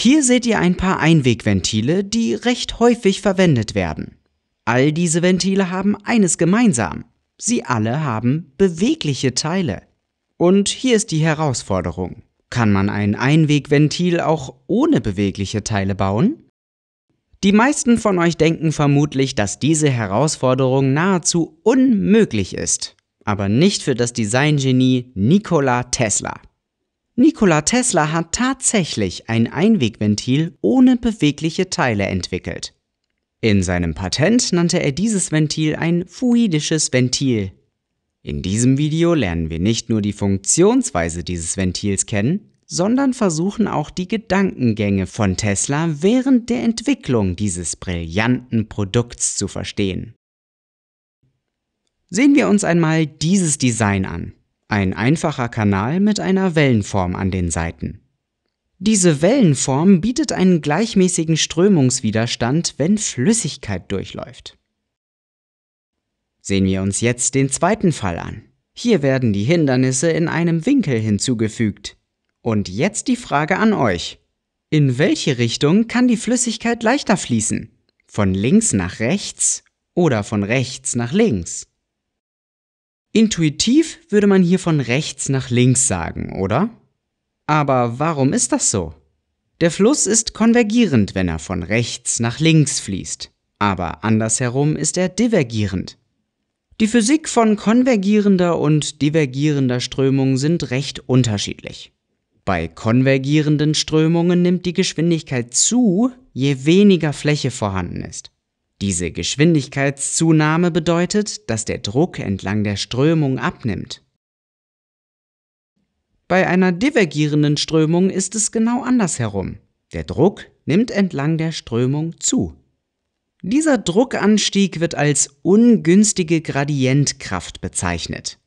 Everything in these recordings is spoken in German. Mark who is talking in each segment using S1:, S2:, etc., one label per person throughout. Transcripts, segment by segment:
S1: Hier seht ihr ein paar Einwegventile, die recht häufig verwendet werden. All diese Ventile haben eines gemeinsam. Sie alle haben bewegliche Teile. Und hier ist die Herausforderung. Kann man ein Einwegventil auch ohne bewegliche Teile bauen? Die meisten von euch denken vermutlich, dass diese Herausforderung nahezu unmöglich ist. Aber nicht für das Designgenie Nikola Tesla. Nikola Tesla hat tatsächlich ein Einwegventil ohne bewegliche Teile entwickelt. In seinem Patent nannte er dieses Ventil ein fluidisches Ventil. In diesem Video lernen wir nicht nur die Funktionsweise dieses Ventils kennen, sondern versuchen auch die Gedankengänge von Tesla während der Entwicklung dieses brillanten Produkts zu verstehen. Sehen wir uns einmal dieses Design an ein einfacher Kanal mit einer Wellenform an den Seiten. Diese Wellenform bietet einen gleichmäßigen Strömungswiderstand, wenn Flüssigkeit durchläuft. Sehen wir uns jetzt den zweiten Fall an. Hier werden die Hindernisse in einem Winkel hinzugefügt. Und jetzt die Frage an euch. In welche Richtung kann die Flüssigkeit leichter fließen? Von links nach rechts oder von rechts nach links? Intuitiv würde man hier von rechts nach links sagen, oder? Aber warum ist das so? Der Fluss ist konvergierend, wenn er von rechts nach links fließt, aber andersherum ist er divergierend. Die Physik von konvergierender und divergierender Strömung sind recht unterschiedlich. Bei konvergierenden Strömungen nimmt die Geschwindigkeit zu, je weniger Fläche vorhanden ist. Diese Geschwindigkeitszunahme bedeutet, dass der Druck entlang der Strömung abnimmt. Bei einer divergierenden Strömung ist es genau andersherum. Der Druck nimmt entlang der Strömung zu. Dieser Druckanstieg wird als ungünstige Gradientkraft bezeichnet.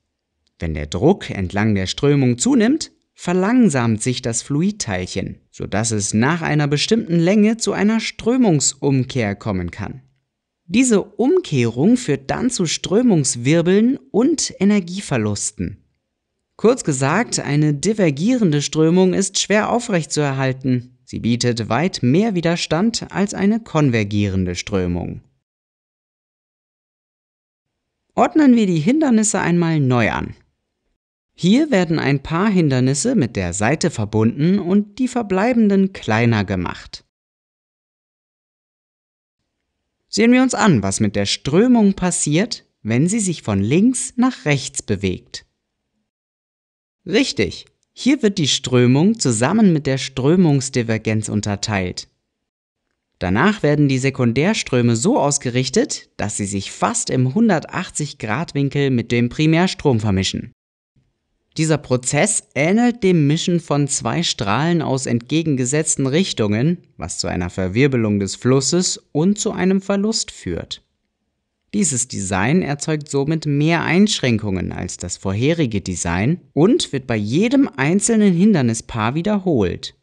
S1: Wenn der Druck entlang der Strömung zunimmt, verlangsamt sich das Fluidteilchen, sodass es nach einer bestimmten Länge zu einer Strömungsumkehr kommen kann. Diese Umkehrung führt dann zu Strömungswirbeln und Energieverlusten. Kurz gesagt, eine divergierende Strömung ist schwer aufrechtzuerhalten. Sie bietet weit mehr Widerstand als eine konvergierende Strömung. Ordnen wir die Hindernisse einmal neu an. Hier werden ein paar Hindernisse mit der Seite verbunden und die verbleibenden kleiner gemacht. Sehen wir uns an, was mit der Strömung passiert, wenn sie sich von links nach rechts bewegt. Richtig, hier wird die Strömung zusammen mit der Strömungsdivergenz unterteilt. Danach werden die Sekundärströme so ausgerichtet, dass sie sich fast im 180-Grad-Winkel mit dem Primärstrom vermischen. Dieser Prozess ähnelt dem Mischen von zwei Strahlen aus entgegengesetzten Richtungen, was zu einer Verwirbelung des Flusses und zu einem Verlust führt. Dieses Design erzeugt somit mehr Einschränkungen als das vorherige Design und wird bei jedem einzelnen Hindernispaar wiederholt.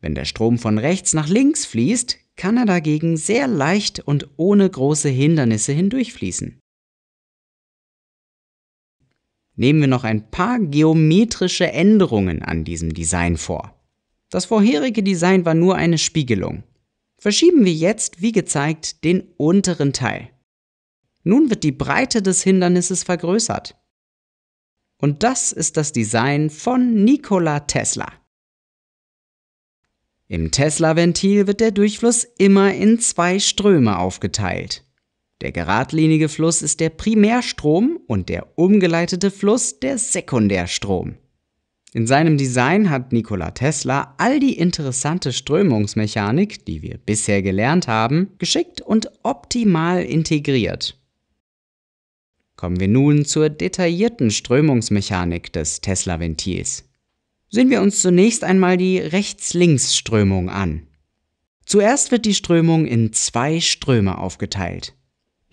S1: Wenn der Strom von rechts nach links fließt, kann er dagegen sehr leicht und ohne große Hindernisse hindurchfließen nehmen wir noch ein paar geometrische Änderungen an diesem Design vor. Das vorherige Design war nur eine Spiegelung. Verschieben wir jetzt, wie gezeigt, den unteren Teil. Nun wird die Breite des Hindernisses vergrößert. Und das ist das Design von Nikola Tesla. Im Tesla-Ventil wird der Durchfluss immer in zwei Ströme aufgeteilt. Der geradlinige Fluss ist der Primärstrom und der umgeleitete Fluss der Sekundärstrom. In seinem Design hat Nikola Tesla all die interessante Strömungsmechanik, die wir bisher gelernt haben, geschickt und optimal integriert. Kommen wir nun zur detaillierten Strömungsmechanik des Tesla-Ventils. Sehen wir uns zunächst einmal die Rechts-Links-Strömung an. Zuerst wird die Strömung in zwei Ströme aufgeteilt.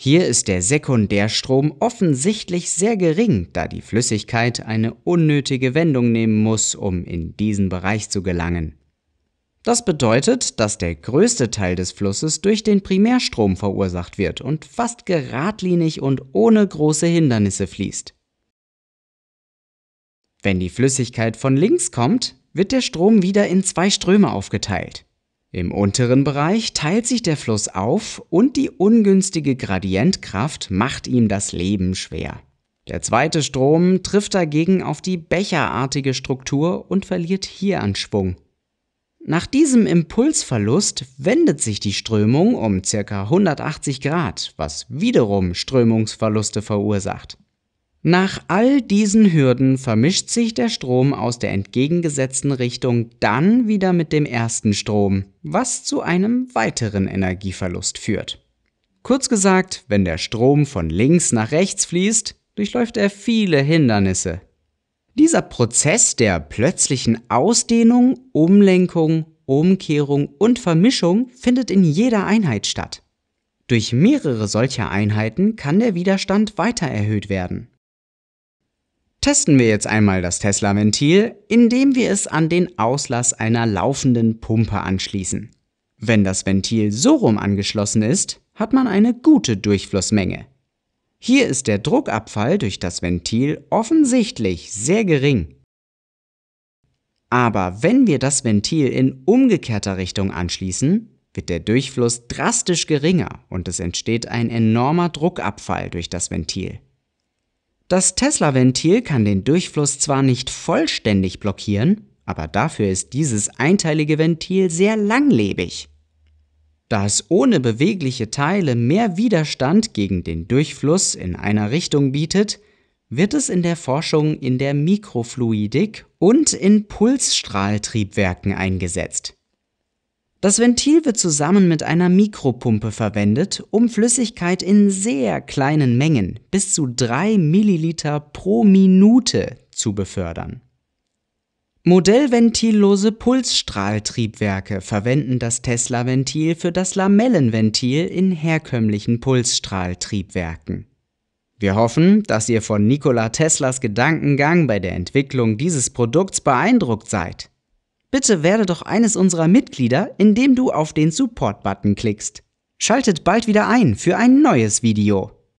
S1: Hier ist der Sekundärstrom offensichtlich sehr gering, da die Flüssigkeit eine unnötige Wendung nehmen muss, um in diesen Bereich zu gelangen. Das bedeutet, dass der größte Teil des Flusses durch den Primärstrom verursacht wird und fast geradlinig und ohne große Hindernisse fließt. Wenn die Flüssigkeit von links kommt, wird der Strom wieder in zwei Ströme aufgeteilt. Im unteren Bereich teilt sich der Fluss auf und die ungünstige Gradientkraft macht ihm das Leben schwer. Der zweite Strom trifft dagegen auf die becherartige Struktur und verliert hier an Schwung. Nach diesem Impulsverlust wendet sich die Strömung um ca. 180 Grad, was wiederum Strömungsverluste verursacht. Nach all diesen Hürden vermischt sich der Strom aus der entgegengesetzten Richtung dann wieder mit dem ersten Strom, was zu einem weiteren Energieverlust führt. Kurz gesagt, wenn der Strom von links nach rechts fließt, durchläuft er viele Hindernisse. Dieser Prozess der plötzlichen Ausdehnung, Umlenkung, Umkehrung und Vermischung findet in jeder Einheit statt. Durch mehrere solcher Einheiten kann der Widerstand weiter erhöht werden. Testen wir jetzt einmal das Tesla-Ventil, indem wir es an den Auslass einer laufenden Pumpe anschließen. Wenn das Ventil so rum angeschlossen ist, hat man eine gute Durchflussmenge. Hier ist der Druckabfall durch das Ventil offensichtlich sehr gering. Aber wenn wir das Ventil in umgekehrter Richtung anschließen, wird der Durchfluss drastisch geringer und es entsteht ein enormer Druckabfall durch das Ventil. Das Tesla-Ventil kann den Durchfluss zwar nicht vollständig blockieren, aber dafür ist dieses einteilige Ventil sehr langlebig. Da es ohne bewegliche Teile mehr Widerstand gegen den Durchfluss in einer Richtung bietet, wird es in der Forschung in der Mikrofluidik und in Pulsstrahltriebwerken eingesetzt. Das Ventil wird zusammen mit einer Mikropumpe verwendet, um Flüssigkeit in sehr kleinen Mengen bis zu 3 Milliliter pro Minute zu befördern. Modellventillose Pulsstrahltriebwerke verwenden das Tesla-Ventil für das Lamellenventil in herkömmlichen Pulsstrahltriebwerken. Wir hoffen, dass ihr von Nikola Teslas Gedankengang bei der Entwicklung dieses Produkts beeindruckt seid. Bitte werde doch eines unserer Mitglieder, indem du auf den Support-Button klickst. Schaltet bald wieder ein für ein neues Video.